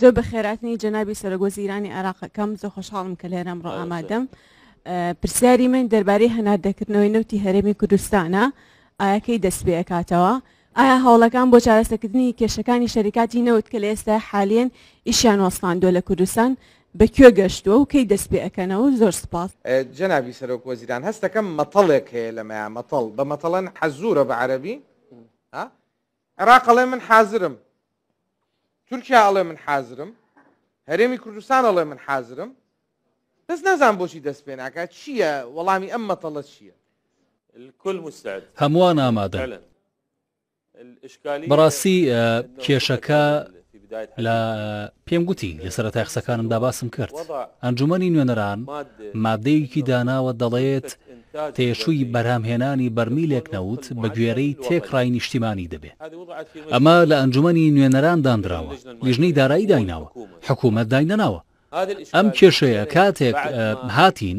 زۆر بە خێراتنی جەنابی سەرگۆزیرانی عراقەکەم زۆ خۆشحاڵم کە لێرەم ڕۆ ئامادەم پرسیاری من دەربارەی هەنادەکردنەوەی نەوتی هەرێمی کوردستانە ئایەکەی دەست بێکاتەوە ئایا هەوڵەکان بۆ چارەسەکردنی کێشەکانی شەریکاتی نەوت کە لە ئێستا حالێن ئیشیان وەستاندۆ لە کوردستان بەکوێ گەشتووە و کەی دەست پێەکەنەوە زۆر سپاس جەناوی سەرۆک وەزیران هەستەکەم مەتەڵێک هەیە لەمەیان مەتەڵ بە مەتەڵەن حەزورە بە عەربی عراقەڵێ من حازرم تورکیا ئەڵێ من حازرم هەرێمی کوردستان ئەڵێ من حازرم دەست نازان بۆچی دەست پێ ناکات چییە وەڵامی ئەم مەتەڵەت چییە کل مستعد هەمووان ئامادە بەڕاستی کێشەکە لە پێم گوتی لەسرە تایخسەکانم داباسم کرد ئەنجومی نوێنەران مادەیەکی داناوە دەڵێت تێشووی بەرهامهێنانی بەرمیلێک نەوت بە گوێرەی تێکڕای نیشتیمانی دەبێت ئەمە لە ئەنجومی نوێنەران دانراوە لیژنەی دارایی دایناوە حکوومەت داینەناوە ئەم کێشەیە کاتێک هاتین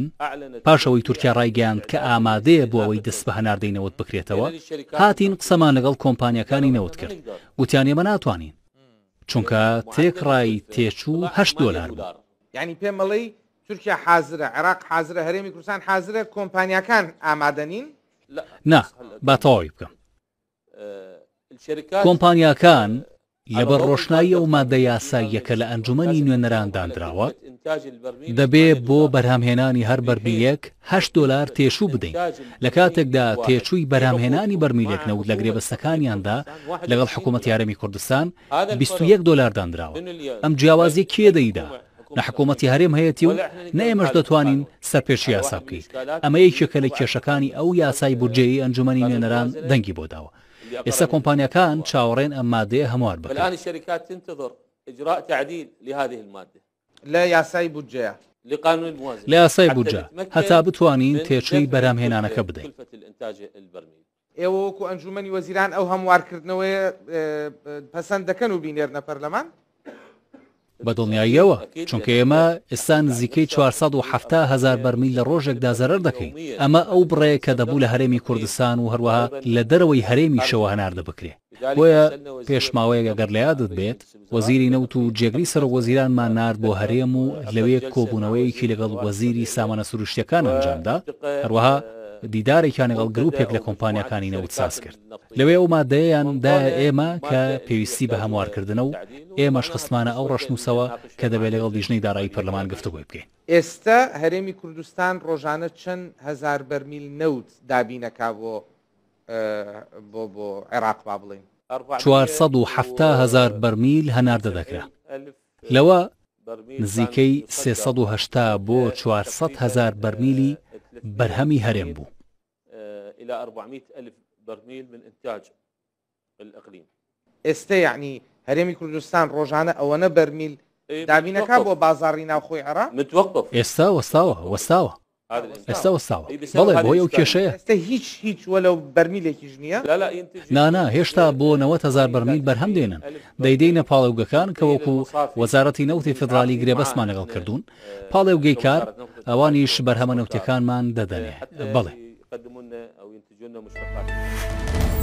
پاشەوەی تورکیا ڕایگەاند کە ئامادەیە بۆ ئەوەی دەست بە هەناردەینەوەت بکرێتەوە هاتین قسەمان لەگەڵ کۆمپانیەکانی نەوت کرد وتیان ئێمە ناتوانین چونکە تێکڕای تێچوو هەش دۆلار بوو. تورکیا حازرە عێراق حازرە هەرێمی کوردستان حازرە کۆمپانیەکان ئامادەنین نا باتەواوی بکەم کۆمپانیەکان لەبەر ڕۆشنایی ئەو مادە یاساییەکە لە ئەنجومی نوێنەرانداندراوە دەبێ بۆ بەرهامهێنانی هەر بەرمیلەکه دلار تێشوو بدەین لە کاتێکدا تێچووی بەرهامهێنانی بەرمیلێک نەوت لە گرێبەستەکانیاندا لەگەڵ حکوومەت یارەمی کوردستان 21 دلاردانراوە ئەم جیاوازی کێ دەیدا لە حکوومەتتی هەرێم و نەێمەش دەتوانین سەرپێشی یاسا بکەیت ئەمە یەکێکە لە کێشەکانی ئەو یاسای بورجەی ئەنجومی نوێنەران دەنگی بۆ داوە ئێستا کۆمپانیەکان چاوەڕێن ئەم مادەیە هەموار تنتظر إجراء تعديل لهذه المادة لا یاسای بودجەیە لە یاسای بودجە هەتا بتوانین تێچەی بەرامهێنانەکە بدەین ئێوە وەکو ئەنجومی وەزیران ئەو هەموارکردنەوەی پەسەند دەکەن و بینێرنە پەرلەمان بە دڵنیاییەوە چونکە ئێمە ئێستا نزیکەی 470 هزار بەرمیل لە ڕۆژێکدا زەرەر دەکەین ئەمە ئەو بڕێ کە دەبوو لە هەرێمی کوردستان و هەروەها لە دەرەوەی هەرێمی شەوە هەناردە بکرێ بۆیە پێشماوەیەک ئەگەر لە یادت بێت وەزیری نەوت و جێگری سەر وەزیرانمان نار بۆ هەرێم و لەوەیە کۆبوونەوەیەکی لەگەڵ وەزیری سامانە سروشتەکان ئەنجامدا هەروەها دیدارێکیان لەگەڵ گرروپێک لە کۆمپانیەکانی نەوت ساس کرد لەوێ ئەو مادەیەیان دایە ئێمە کە پێویستی بە هەموارکردنە و ئێمەش خستمانە ئەو ڕەشنووسەوە کە دەبێت لەگەڵ دیژنەی دارایی پەرلەمان گفتگوی بکەین ئێستا هەرێمی کوردستان ڕۆژانە چەند هزار بەرمیل نەوت دابینەکە بۆ بۆ بۆ عێراق با بڵین 470 هزار بەرمیل هەناردە دەکرا لەوە نزیکەی 380 بۆ 400 هزار بەرمیلی بەرهەمی هەرێم بوو إلى 400 ألف برميل من إنتاج الإقليم استا يعني هرمي كردستان روجانا أو أنا برميل إيه، دابینە کا بۆ بازاری ناوخۆی عرا متوەقف ئێستا وەستاوە وەستاوە ئێستا وەستاوە بەڵێ بۆ هيش هيش ولو برميل هیچ لا لا ژنیە نانا هێشتا بۆ 90هزار بەرمیل بەرهەم دێنن دەیدەینە پاڵێوگەکان کە وەکو وەزارەتی ما نغل كردون لەگەڵ کردوون اوانيش برهم نوتي كان مان ددني بڵێ andamos para parte.